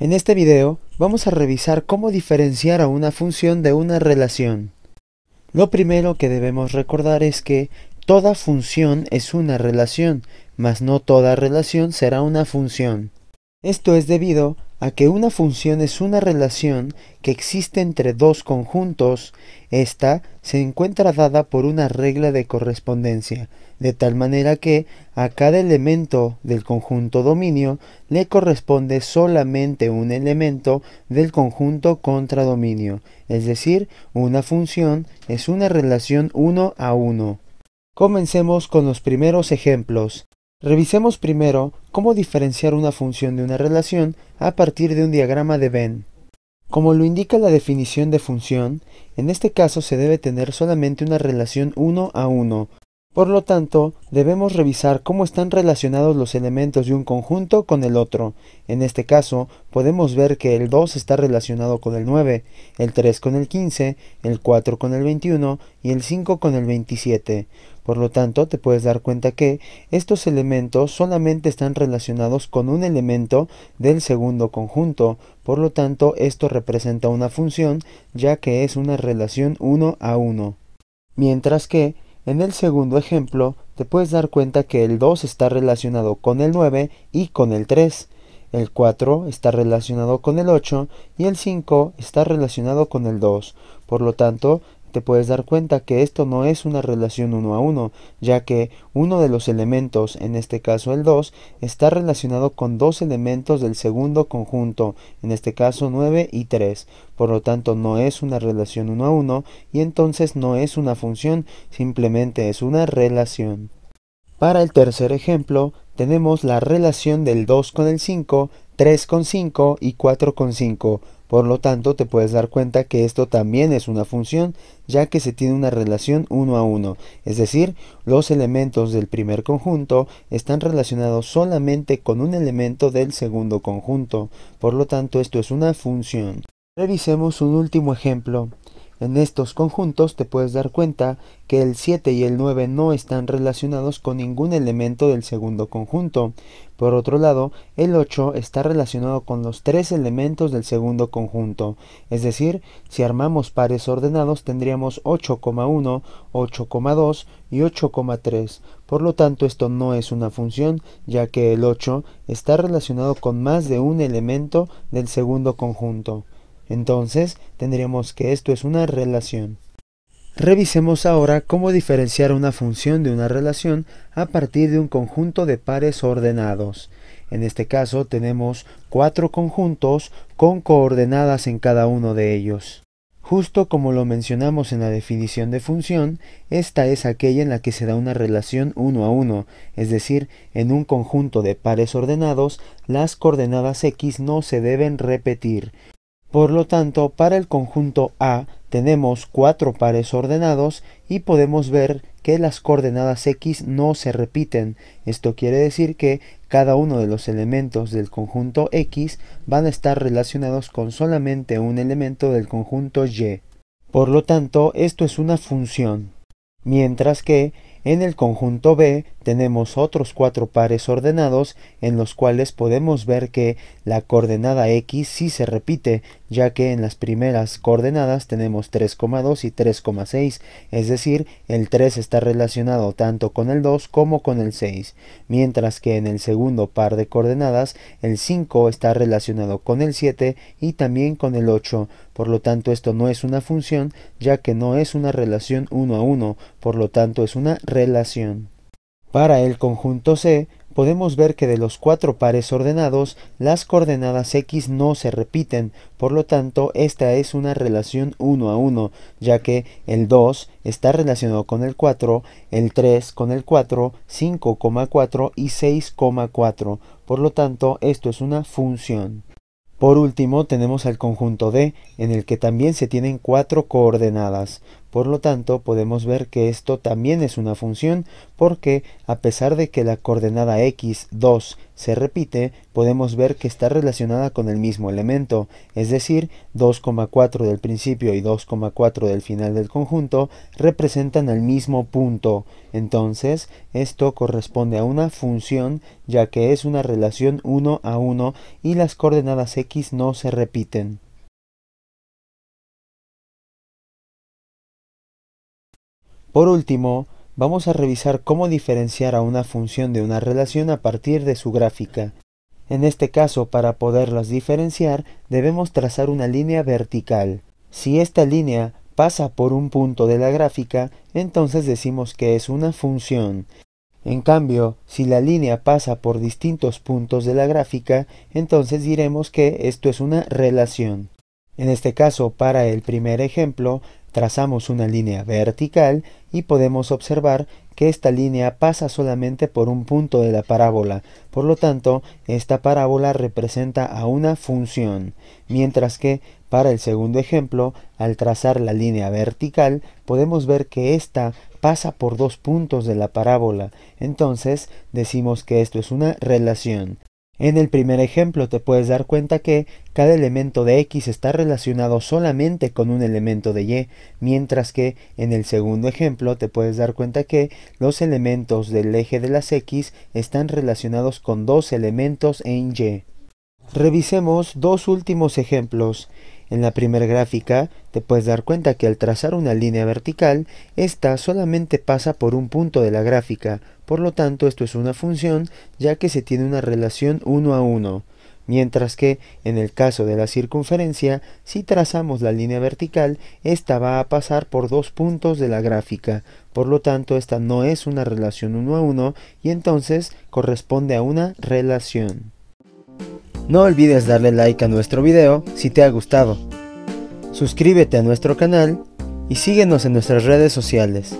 En este video vamos a revisar cómo diferenciar a una función de una relación. Lo primero que debemos recordar es que toda función es una relación, mas no toda relación será una función. Esto es debido a que una función es una relación que existe entre dos conjuntos. Esta se encuentra dada por una regla de correspondencia, de tal manera que a cada elemento del conjunto dominio le corresponde solamente un elemento del conjunto contradominio, es decir, una función es una relación uno a uno. Comencemos con los primeros ejemplos. Revisemos primero cómo diferenciar una función de una relación a partir de un diagrama de Venn. Como lo indica la definición de función, en este caso se debe tener solamente una relación 1 a 1, por lo tanto, debemos revisar cómo están relacionados los elementos de un conjunto con el otro. En este caso, podemos ver que el 2 está relacionado con el 9, el 3 con el 15, el 4 con el 21 y el 5 con el 27. Por lo tanto, te puedes dar cuenta que estos elementos solamente están relacionados con un elemento del segundo conjunto. Por lo tanto, esto representa una función ya que es una relación 1 a 1. Mientras que en el segundo ejemplo, te puedes dar cuenta que el 2 está relacionado con el 9 y con el 3, el 4 está relacionado con el 8 y el 5 está relacionado con el 2. Por lo tanto, te puedes dar cuenta que esto no es una relación uno a uno, ya que uno de los elementos, en este caso el 2, está relacionado con dos elementos del segundo conjunto, en este caso 9 y 3. Por lo tanto, no es una relación uno a uno y entonces no es una función, simplemente es una relación. Para el tercer ejemplo, tenemos la relación del 2 con el 5 3,5 y 4,5. Por lo tanto, te puedes dar cuenta que esto también es una función, ya que se tiene una relación uno a uno. Es decir, los elementos del primer conjunto están relacionados solamente con un elemento del segundo conjunto. Por lo tanto, esto es una función. Revisemos un último ejemplo. En estos conjuntos te puedes dar cuenta que el 7 y el 9 no están relacionados con ningún elemento del segundo conjunto. Por otro lado, el 8 está relacionado con los tres elementos del segundo conjunto. Es decir, si armamos pares ordenados tendríamos 8,1, 8,2 y 8,3. Por lo tanto, esto no es una función, ya que el 8 está relacionado con más de un elemento del segundo conjunto. Entonces tendríamos que esto es una relación. Revisemos ahora cómo diferenciar una función de una relación a partir de un conjunto de pares ordenados. En este caso tenemos cuatro conjuntos con coordenadas en cada uno de ellos. Justo como lo mencionamos en la definición de función, esta es aquella en la que se da una relación uno a uno, es decir, en un conjunto de pares ordenados, las coordenadas x no se deben repetir, por lo tanto, para el conjunto A tenemos cuatro pares ordenados y podemos ver que las coordenadas x no se repiten. Esto quiere decir que cada uno de los elementos del conjunto x van a estar relacionados con solamente un elemento del conjunto y. Por lo tanto, esto es una función. Mientras que en el conjunto B tenemos otros cuatro pares ordenados en los cuales podemos ver que la coordenada x sí se repite, ya que en las primeras coordenadas tenemos 3,2 y 3,6, es decir, el 3 está relacionado tanto con el 2 como con el 6, mientras que en el segundo par de coordenadas el 5 está relacionado con el 7 y también con el 8, por lo tanto esto no es una función, ya que no es una relación 1 a 1, por lo tanto es una relación. Para el conjunto C, podemos ver que de los cuatro pares ordenados, las coordenadas x no se repiten, por lo tanto esta es una relación 1 a 1, ya que el 2 está relacionado con el 4, el 3 con el 4, 5,4 y 6,4, por lo tanto esto es una función. Por último tenemos al conjunto D, en el que también se tienen cuatro coordenadas. Por lo tanto, podemos ver que esto también es una función porque, a pesar de que la coordenada x, 2, se repite, podemos ver que está relacionada con el mismo elemento, es decir, 2,4 del principio y 2,4 del final del conjunto representan el mismo punto. Entonces, esto corresponde a una función ya que es una relación 1 a 1 y las coordenadas x no se repiten. Por último, vamos a revisar cómo diferenciar a una función de una relación a partir de su gráfica. En este caso, para poderlas diferenciar, debemos trazar una línea vertical. Si esta línea pasa por un punto de la gráfica, entonces decimos que es una función. En cambio, si la línea pasa por distintos puntos de la gráfica, entonces diremos que esto es una relación. En este caso, para el primer ejemplo, trazamos una línea vertical y podemos observar que esta línea pasa solamente por un punto de la parábola, por lo tanto, esta parábola representa a una función, mientras que para el segundo ejemplo, al trazar la línea vertical, podemos ver que esta pasa por dos puntos de la parábola, entonces decimos que esto es una relación. En el primer ejemplo te puedes dar cuenta que cada elemento de X está relacionado solamente con un elemento de Y, mientras que en el segundo ejemplo te puedes dar cuenta que los elementos del eje de las X están relacionados con dos elementos en Y. Revisemos dos últimos ejemplos. En la primera gráfica te puedes dar cuenta que al trazar una línea vertical, esta solamente pasa por un punto de la gráfica, por lo tanto esto es una función ya que se tiene una relación 1 a 1. Mientras que, en el caso de la circunferencia, si trazamos la línea vertical, esta va a pasar por dos puntos de la gráfica, por lo tanto esta no es una relación 1 a 1 y entonces corresponde a una relación. No olvides darle like a nuestro video si te ha gustado. Suscríbete a nuestro canal y síguenos en nuestras redes sociales.